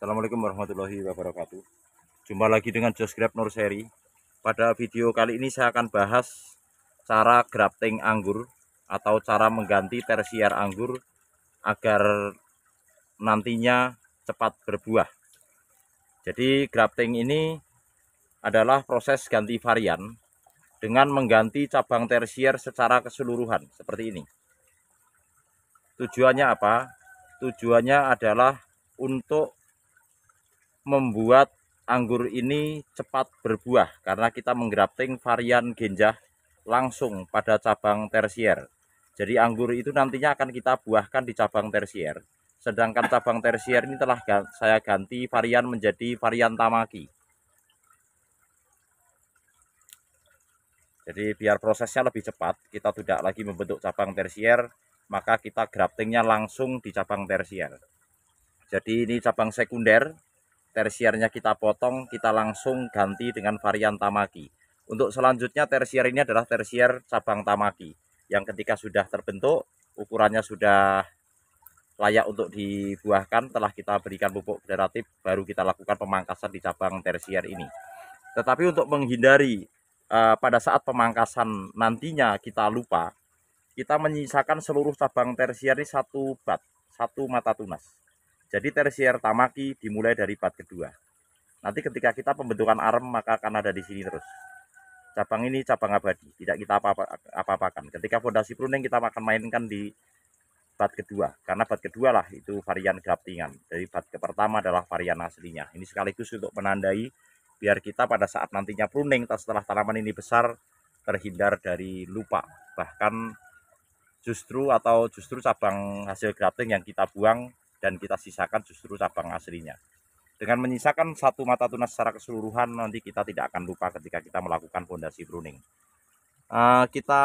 Assalamualaikum warahmatullahi wabarakatuh Jumpa lagi dengan Grab Nur Seri Pada video kali ini saya akan bahas Cara grafting anggur Atau cara mengganti tersiar anggur Agar nantinya cepat berbuah Jadi grafting ini adalah proses ganti varian dengan mengganti cabang tersier secara keseluruhan seperti ini. Tujuannya apa? Tujuannya adalah untuk membuat anggur ini cepat berbuah karena kita menggrafting varian genjah langsung pada cabang tersier. Jadi anggur itu nantinya akan kita buahkan di cabang tersier. Sedangkan cabang tersier ini telah saya ganti varian menjadi varian tamaki. Jadi biar prosesnya lebih cepat, kita tidak lagi membentuk cabang tersier, maka kita graftingnya langsung di cabang tersier. Jadi ini cabang sekunder, tersiernya kita potong, kita langsung ganti dengan varian tamaki. Untuk selanjutnya tersier ini adalah tersier cabang tamaki yang ketika sudah terbentuk ukurannya sudah layak untuk dibuahkan telah kita berikan pupuk generatif, baru kita lakukan pemangkasan di cabang tersier ini. Tetapi untuk menghindari eh, pada saat pemangkasan nantinya kita lupa, kita menyisakan seluruh cabang tersier ini satu bat, satu mata tunas. Jadi tersier tamaki dimulai dari bat kedua. Nanti ketika kita pembentukan arm maka akan ada di sini terus. Cabang ini cabang abadi, tidak kita apa-apakan. Ketika fondasi pruning kita akan mainkan di bat kedua, karena bat kedua lah itu varian graftingan. Jadi bat ke pertama adalah varian aslinya. Ini sekaligus untuk menandai biar kita pada saat nantinya pruning setelah tanaman ini besar terhindar dari lupa bahkan justru atau justru cabang hasil grafting yang kita buang dan kita sisakan justru cabang aslinya. Dengan menyisakan satu mata tunas secara keseluruhan nanti kita tidak akan lupa ketika kita melakukan fondasi pruning. Uh, kita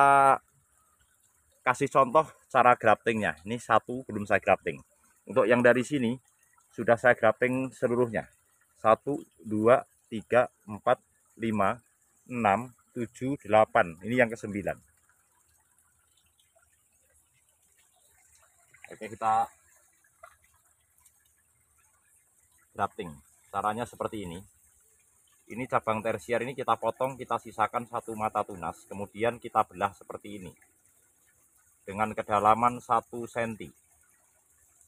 kasih contoh cara graftingnya. Ini satu belum saya grafting. Untuk yang dari sini sudah saya grafting seluruhnya. satu dua tiga empat lima enam tujuh delapan Ini yang kesembilan Oke, kita grafting. Caranya seperti ini. Ini cabang tersier ini kita potong, kita sisakan satu mata tunas, kemudian kita belah seperti ini. Dengan kedalaman satu senti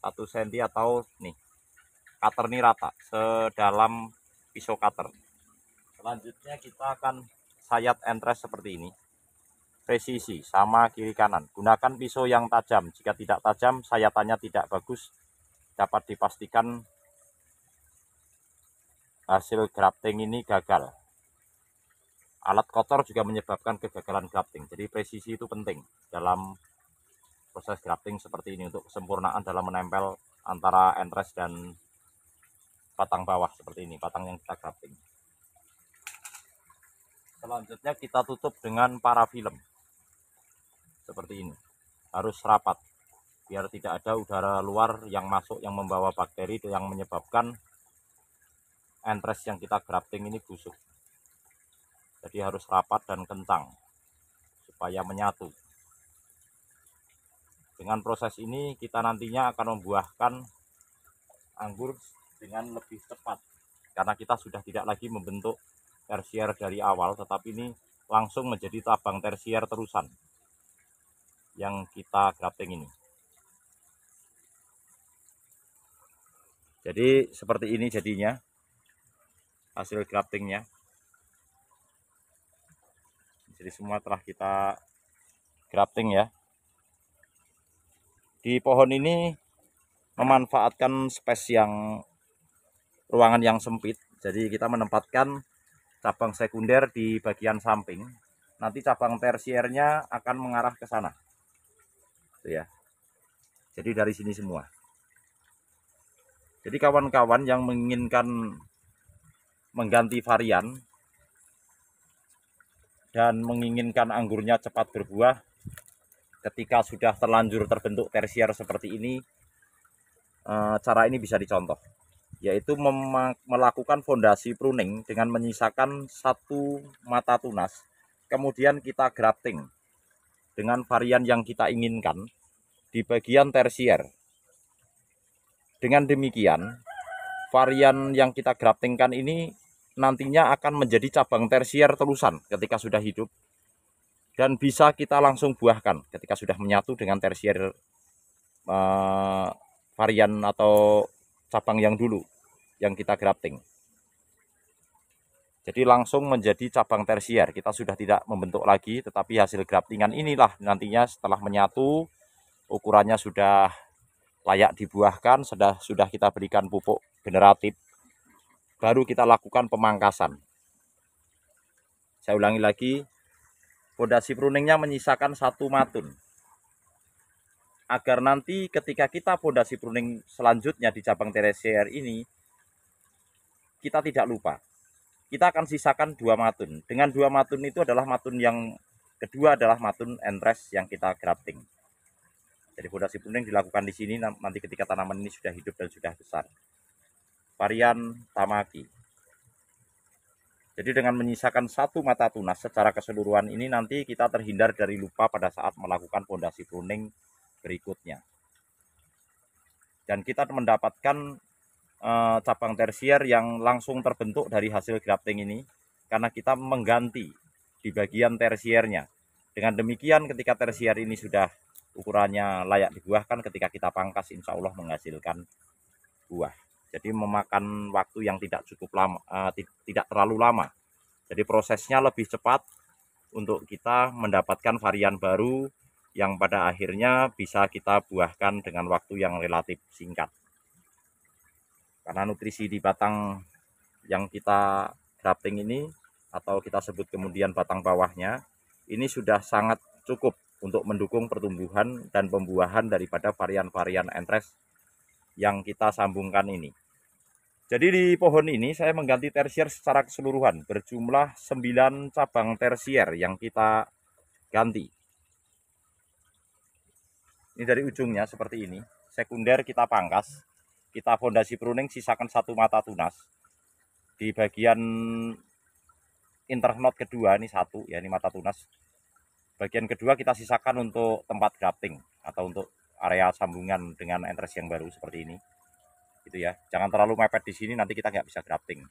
1 senti atau nih. Cutter ini rata, sedalam pisau cutter. Selanjutnya kita akan sayat entres seperti ini. Presisi sama kiri kanan. Gunakan pisau yang tajam. Jika tidak tajam, sayatannya tidak bagus. Dapat dipastikan hasil grafting ini gagal. Alat kotor juga menyebabkan kegagalan grafting. Jadi presisi itu penting dalam proses grafting seperti ini untuk kesempurnaan dalam menempel antara entres dan batang bawah seperti ini, batang yang kita grafting. Selanjutnya kita tutup dengan parafilm seperti ini. Harus rapat biar tidak ada udara luar yang masuk yang membawa bakteri itu yang menyebabkan entres yang kita grafting ini busuk jadi harus rapat dan kentang supaya menyatu dengan proses ini kita nantinya akan membuahkan anggur dengan lebih cepat karena kita sudah tidak lagi membentuk tersier dari awal tetapi ini langsung menjadi tabang tersier terusan yang kita grafting ini jadi seperti ini jadinya hasil craftingnya jadi semua telah kita crafting ya di pohon ini memanfaatkan space yang ruangan yang sempit jadi kita menempatkan cabang sekunder di bagian samping nanti cabang tersiernya akan mengarah ke sana itu ya jadi dari sini semua jadi kawan-kawan yang menginginkan mengganti varian dan menginginkan anggurnya cepat berbuah ketika sudah terlanjur terbentuk tersier seperti ini eh, cara ini bisa dicontoh yaitu melakukan fondasi pruning dengan menyisakan satu mata tunas kemudian kita grafting dengan varian yang kita inginkan di bagian tersier dengan demikian varian yang kita graftingkan ini nantinya akan menjadi cabang tersier terusan ketika sudah hidup dan bisa kita langsung buahkan ketika sudah menyatu dengan tersier eh, varian atau cabang yang dulu yang kita grafting. Jadi langsung menjadi cabang tersier. Kita sudah tidak membentuk lagi, tetapi hasil graftingan inilah nantinya setelah menyatu ukurannya sudah layak dibuahkan, sudah sudah kita berikan pupuk generatif baru kita lakukan pemangkasan. Saya ulangi lagi, pondasi pruningnya menyisakan satu matun. Agar nanti ketika kita pondasi pruning selanjutnya di cabang TRCR ini, kita tidak lupa. Kita akan sisakan dua matun. Dengan dua matun itu adalah matun yang kedua adalah matun entres yang kita grafting. Jadi pondasi pruning dilakukan di sini nanti ketika tanaman ini sudah hidup dan sudah besar varian tamaki. Jadi dengan menyisakan satu mata tunas secara keseluruhan ini nanti kita terhindar dari lupa pada saat melakukan pondasi pruning berikutnya. Dan kita mendapatkan eh, cabang tersier yang langsung terbentuk dari hasil grafting ini karena kita mengganti di bagian tersiernya. Dengan demikian ketika tersier ini sudah ukurannya layak dibuahkan ketika kita pangkas insya Allah menghasilkan buah jadi memakan waktu yang tidak cukup lama uh, tidak terlalu lama jadi prosesnya lebih cepat untuk kita mendapatkan varian baru yang pada akhirnya bisa kita buahkan dengan waktu yang relatif singkat karena nutrisi di batang yang kita grafting ini atau kita sebut kemudian batang bawahnya ini sudah sangat cukup untuk mendukung pertumbuhan dan pembuahan daripada varian-varian entres yang kita sambungkan ini. Jadi di pohon ini saya mengganti tersier secara keseluruhan berjumlah 9 cabang tersier yang kita ganti. Ini dari ujungnya seperti ini. Sekunder kita pangkas, kita fondasi pruning sisakan satu mata tunas. Di bagian internode kedua ini satu ya ini mata tunas. Bagian kedua kita sisakan untuk tempat grafting atau untuk area sambungan dengan entres yang baru seperti ini gitu ya jangan terlalu mepet di sini nanti kita nggak bisa grafting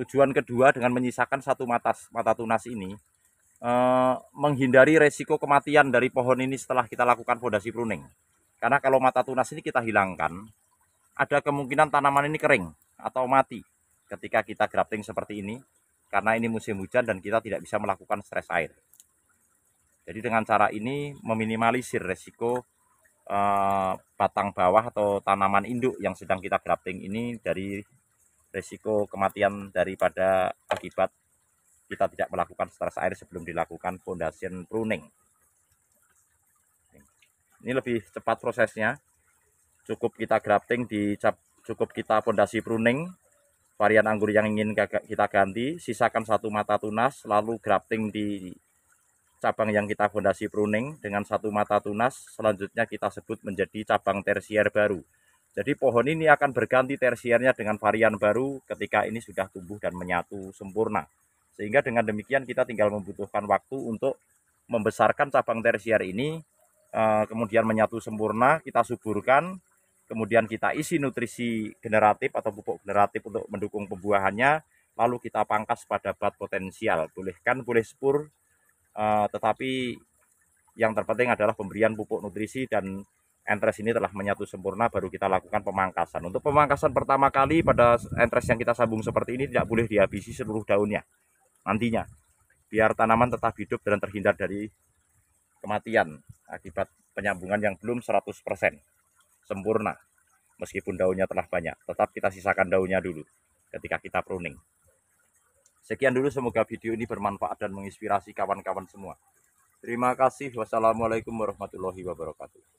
tujuan kedua dengan menyisakan satu mata mata tunas ini eh, menghindari resiko kematian dari pohon ini setelah kita lakukan fondasi pruning karena kalau mata tunas ini kita hilangkan ada kemungkinan tanaman ini kering atau mati ketika kita grafting seperti ini karena ini musim hujan dan kita tidak bisa melakukan stres air jadi dengan cara ini meminimalisir resiko eh, batang bawah atau tanaman induk yang sedang kita grafting ini dari resiko kematian daripada akibat kita tidak melakukan stres air sebelum dilakukan foundation pruning. Ini lebih cepat prosesnya. Cukup kita grafting di cukup kita fondasi pruning varian anggur yang ingin kita ganti, sisakan satu mata tunas lalu grafting di cabang yang kita fondasi pruning dengan satu mata tunas selanjutnya kita sebut menjadi cabang tersier baru. Jadi pohon ini akan berganti tersiernya dengan varian baru ketika ini sudah tumbuh dan menyatu sempurna. Sehingga dengan demikian kita tinggal membutuhkan waktu untuk membesarkan cabang tersier ini, eh, kemudian menyatu sempurna, kita suburkan, kemudian kita isi nutrisi generatif atau pupuk generatif untuk mendukung pembuahannya, lalu kita pangkas pada bat potensial. bolehkan boleh spur, Eh, tetapi yang terpenting adalah pemberian pupuk nutrisi dan entres ini telah menyatu sempurna baru kita lakukan pemangkasan. Untuk pemangkasan pertama kali pada entres yang kita sambung seperti ini tidak boleh dihabisi seluruh daunnya nantinya biar tanaman tetap hidup dan terhindar dari kematian akibat penyambungan yang belum 100% sempurna meskipun daunnya telah banyak tetap kita sisakan daunnya dulu ketika kita pruning Sekian dulu semoga video ini bermanfaat dan menginspirasi kawan-kawan semua. Terima kasih. Wassalamualaikum warahmatullahi wabarakatuh.